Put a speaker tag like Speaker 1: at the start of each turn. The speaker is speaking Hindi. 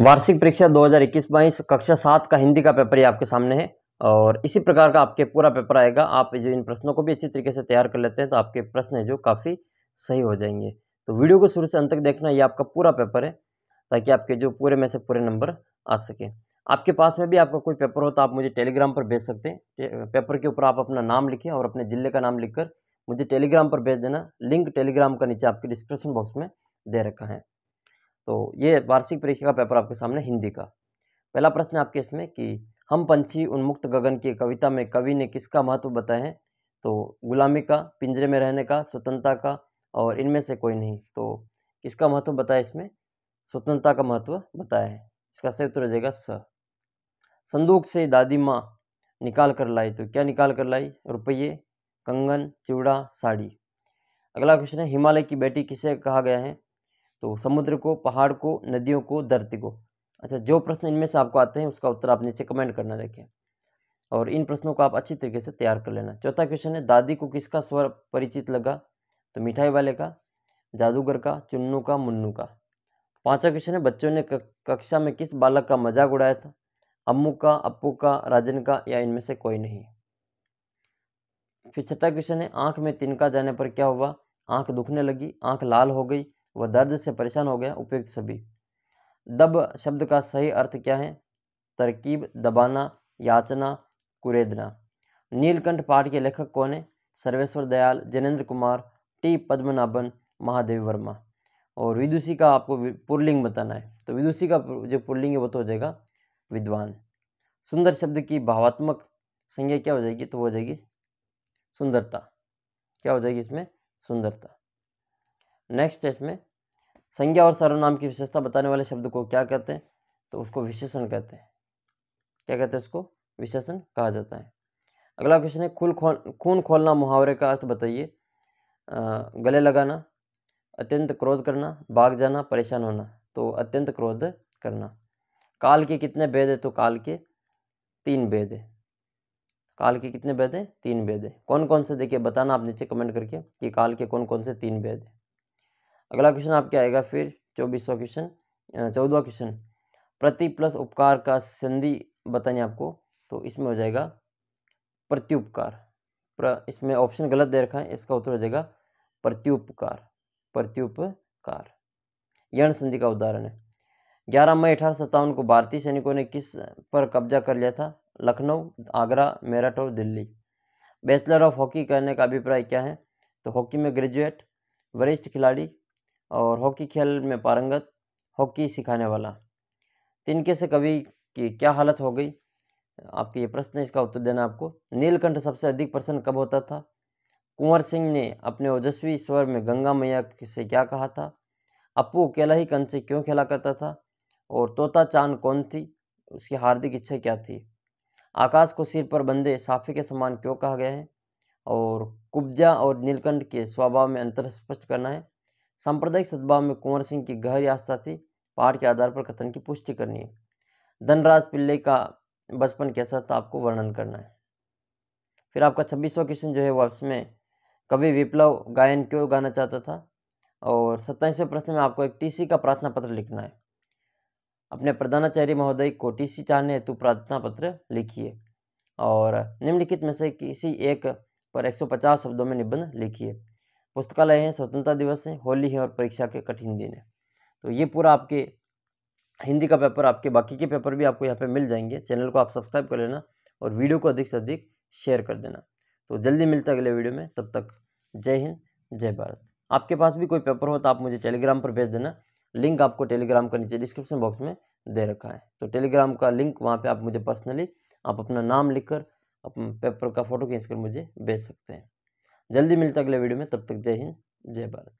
Speaker 1: वार्षिक परीक्षा 2021-22 कक्षा सात का हिंदी का पेपर ही आपके सामने है और इसी प्रकार का आपके पूरा पेपर आएगा आप जो इन प्रश्नों को भी अच्छी तरीके से तैयार कर लेते हैं तो आपके प्रश्न जो काफ़ी सही हो जाएंगे तो वीडियो को शुरू से अंत तक देखना ये आपका पूरा पेपर है ताकि आपके जो पूरे में से पूरे नंबर आ सके आपके पास में भी आपका कोई पेपर हो तो आप मुझे टेलीग्राम पर भेज सकते हैं पेपर के ऊपर आप अपना नाम लिखें और अपने ज़िले का नाम लिखकर मुझे टेलीग्राम पर भेज देना लिंक टेलीग्राम का नीचे आपके डिस्क्रिप्शन बॉक्स में दे रखा है तो ये वार्षिक परीक्षा का पेपर आपके सामने हिंदी का पहला प्रश्न आपके इसमें कि हम पंछी उन्मुक्त गगन की कविता में कवि ने किसका महत्व बताए हैं तो गुलामी का पिंजरे में रहने का स्वतंत्रता का और इनमें से कोई नहीं तो किसका महत्व बताया इसमें स्वतंत्रता का महत्व बताया है इसका सही उत्तर हो जाएगा स संदूक से दादी माँ निकाल कर लाई तो क्या निकाल कर लाई रुपये कंगन चूड़ा साड़ी अगला क्वेश्चन है हिमालय की बेटी किसे कहा गया है तो समुद्र को पहाड़ को नदियों को धरती को अच्छा जो प्रश्न इनमें से आपको आते हैं उसका उत्तर आप नीचे कमेंट करना देखें और इन प्रश्नों को आप अच्छी तरीके से तैयार कर लेना चौथा क्वेश्चन है दादी को किसका स्वर परिचित लगा तो मिठाई वाले का जादूगर का चुन्नू का मुन्नू का पांचवा क्वेश्चन है बच्चों ने कक्षा में किस बालक का मजाक उड़ाया था अम्मू का अप्पू का राजन का या इनमें से कोई नहीं फिर छठा क्वेश्चन है आंख में तिनका जाने पर क्या हुआ आंख दुखने लगी आंख लाल हो गई वह दर्द से परेशान हो गया उपयुक्त सभी दब शब्द का सही अर्थ क्या है तरकीब दबाना याचना कुरेदना नीलकंठ पाठ के लेखक कौन है सर्वेश्वर दयाल जनेन्द्र कुमार टी पद्मनाभन महादेव वर्मा और विदुषी का आपको पुरलिंग बताना है तो विदुषी का जो पुरलिंग है वो तो हो जाएगा विद्वान सुंदर शब्द की भावात्मक संज्ञा क्या हो जाएगी तो हो जाएगी सुंदरता क्या हो जाएगी इसमें सुंदरता नेक्स्ट इसमें संज्ञा और सर्वनाम की विशेषता बताने वाले शब्द को क्या कहते हैं तो उसको विशेषण कहते हैं क्या कहते हैं उसको विशेषण कहा जाता है अगला क्वेश्चन है खून खून खोलना मुहावरे का अर्थ बताइए गले लगाना अत्यंत क्रोध करना भाग जाना परेशान होना तो अत्यंत क्रोध करना काल के कितने वेद है तो काल के तीन वेद है काल के कितने भेद हैं तीन भेद है कौन कौन से देखिए बताना आप नीचे कमेंट करके कि काल के कौन कौन से तीन भेद हैं अगला क्वेश्चन आपके आएगा फिर चौबीसवा क्वेश्चन चौदवा क्वेश्चन प्रति प्लस उपकार का संधि बताएं आपको तो इसमें हो जाएगा प्रत्युपकार प्र इसमें ऑप्शन गलत दे रखा है इसका उत्तर हो जाएगा प्रत्युपकार प्रत्युपकार यण संधि का उदाहरण है ग्यारह मई अठारह सत्तावन को भारतीय सैनिकों ने किस पर कब्जा कर लिया था लखनऊ आगरा मेरठ और दिल्ली बैचलर ऑफ हॉकी करने का अभिप्राय क्या है तो हॉकी में ग्रेजुएट वरिष्ठ खिलाड़ी और हॉकी खेल में पारंगत हॉकी सिखाने वाला तिनके से कवि की क्या हालत हो गई आपके ये प्रश्न इसका उत्तर देना आपको नीलकंठ सबसे अधिक प्रसन्न कब होता था कुंवर सिंह ने अपने ओजस्वी स्वर में गंगा मैया से क्या कहा था अपू अकेला ही से क्यों खेला करता था और तोता चांद कौन थी उसकी हार्दिक इच्छा क्या थी आकाश को सिर पर बंधे साफी के समान क्यों कहा गया है और कुब्जा और नीलकंठ के स्वभाव में अंतर स्पष्ट करना है सांप्रदायिक सद्भाव में कुंवर सिंह की गहरी आस्था थी पहाड़ के आधार पर कथन की पुष्टि करनी है धनराज पिल्ले का बचपन कैसा था आपको वर्णन करना है फिर आपका छब्बीसवा क्वेश्चन जो है वो इसमें कवि विप्लव गायन क्यों गाना चाहता था और सत्ताईसवें प्रश्न में आपको एक टीसी का प्रार्थना पत्र लिखना है अपने प्रधानाचार्य महोदय को टीसी चाहने हेतु प्रार्थना पत्र लिखिए और निम्नलिखित में से किसी एक पर 150 शब्दों में निबंध लिखिए पुस्तकालय है स्वतंत्रता दिवस है होली है और परीक्षा के कठिन दिन है तो ये पूरा आपके हिंदी का पेपर आपके बाकी के पेपर भी आपको यहाँ पे मिल जाएंगे चैनल को आप सब्सक्राइब कर लेना और वीडियो को अधिक से अधिक शेयर कर देना तो जल्दी मिलता अगले वीडियो में तब तक जय हिंद जय भारत आपके पास भी कोई पेपर हो तो आप मुझे टेलीग्राम पर भेज देना लिंक आपको टेलीग्राम का नीचे डिस्क्रिप्शन बॉक्स में दे रखा है तो टेलीग्राम का लिंक वहाँ पर आप मुझे पर्सनली आप अपना नाम लिख कर पेपर का फोटो खींच कर मुझे भेज सकते हैं जल्दी मिलता अगले वीडियो में तब तक जय हिंद जय भारत